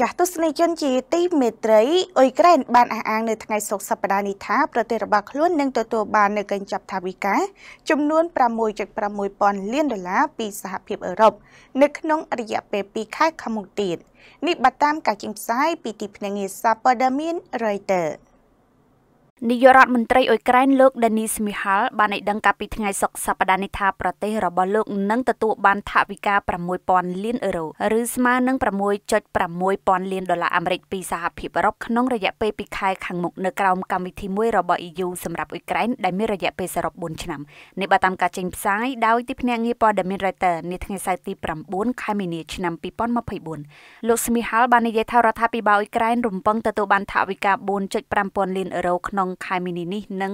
ចាស់ទស្សនិកជនជាទីមេត្រីអ៊ុយក្រែនបានអះអាងនៅថ្ងៃសុក្រសប្តាហ៍នេះថាប្រទេសរបស់ខ្លួននឹងទទួលបាននូវកញ្ចប់ថវិកាចំនួន6.6ពាន់លានដុល្លារពីសហភាពអឺរ៉ុបនៅក្នុងរយៈពេល2ខែខាងមុខទៀតនេះបើតាមការចេញផ្សាយពីទីភ្នាក់ងារសារព័ត៌មាន Reuters នាយករដ្ឋមន្ត្រីអ៊ុយក្រែនលោក Denis Mihal បានឲ្យដឹងកាលពីថ្ងៃសុក្រសប្តាហ៍នេះថាប្រទេសរបស់លោកនឹងទទួលបានថវិកា6000លានអឺរ៉ូឬស្មើនឹង6.6000លានដុល្លារអាមេរិកពីសហភាពអឺរ៉ុបក្នុងរយៈពេល2ខែខាងមុខនៅក្រោមកម្មវិធីមួយរបស់ EU សម្រាប់អ៊ុយក្រែនដែលមានរយៈពេលសរុប4ឆ្នាំនេះបើតាមការចេញផ្សាយដោយទីភ្នាក់ងារព័ត៌មាន Reuters នាថ្ងៃសៅរ៍ទី9ខែមីនាឆ្នាំ2024លោក Mihal បាននិយាយថារដ្ឋាភិបាលអ៊ុយក្រែនរំពឹងទទួលបានថវិកា4.5000លានអឺរ៉ូក្នុងខែមីនានេះនិង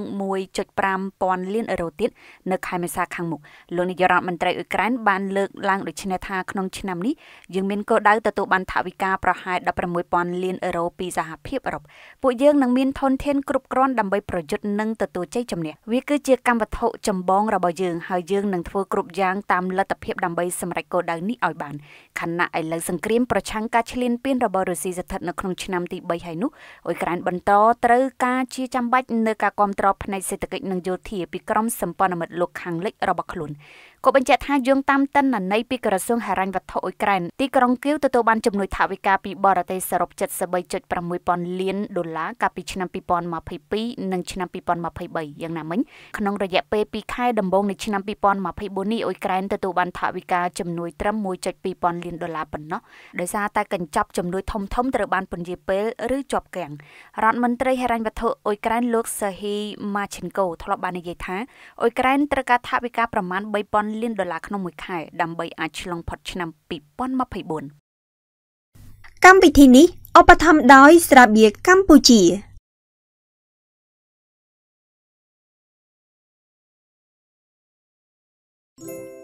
1.5ពាន់លានអឺរ៉ូទៀតនៅខែមេសាខាងមុខលោកនាយករដ្ឋមន្ត្រីអ៊ុយក្រែនបានលើកឡើងដូចនេះថាក្នុងឆ្នាំនេះយើងមានគោលដៅទទួលបានថវិកាប្រហែល16ពាន់លានអឺរ៉ូពីសហភាពអឺរ៉ុបពួកយើងនឹងមានធនធានគ្រប់គ្រាន់ដើម្បីប្រយុទ្ធនិងទទួលជ័យជំនះវាគឺជា កម្មវត្ថុចម្បងរបស់យើងហើយយើងនឹងធ្វើគ្រប់យ៉ាងតាមលទ្ធភាពដើម្បីសម្រេចគោលដៅនេះឲ្យបានខណៈឥឡូវសង្គ្រាមប្រឆាំងការឈ្លានពានរបស់រុស្ស៊ីស្ថិតនៅក្នុងឆ្នាំទី3ហើយនោះអ៊ុយក្រែនបន្តត្រូវការជាចាំចាំបាច់នៅការគ្រប់គ្រងផ្នែកសេដ្ឋកិច្ចនិងយោធាពីក្រុមសម្ព័ន្ធមិត្តលោកខាងលិចរបស់ខ្លួនក៏បញ្ជាក់ថាយោងតាមតិន្នន័យពីក្រសួងហិរញ្ញវត្ថុអ៊ុយក្រែនទីក្រុងគៀវទទួលបានជំនួយថវិកាពីបរទេសសរុប73.6ពាន់លានដុល្លារកាលពីឆ្នាំ2022និងឆ្នាំ2023យ៉ាងណាមិញក្នុងរយៈពេល2ខែដំបូងនៃឆ្នាំ2024នេះអ៊ុយក្រែនទទួលបានថវិកាជំនួយត្រឹម1.2ពាន់លានដុល្លារប៉ុណ្ណោះដោយសារតែកញ្ចប់ជំនួយធំធំត្រូវបានពន្យាពេលឬជាប់គាំងរដ្ឋមន្ត្រីហិរញ្ញវត្ថុអ៊ុយក្រែនលោកសាហ៊ីម៉ាឈិនកូធ្លាប់បាននិយាយថាអ៊ុយក្រែនត្រូវការថវិកាប្រមាណ3000 4លានដុល្លារក្នុងមួយខែដើម្បីអាចឆ្លងផុតឆ្នាំ2024កម្មវិធីនេះឧបត្ថម្ភដោយ ស្រាបៀរកម្ពុជា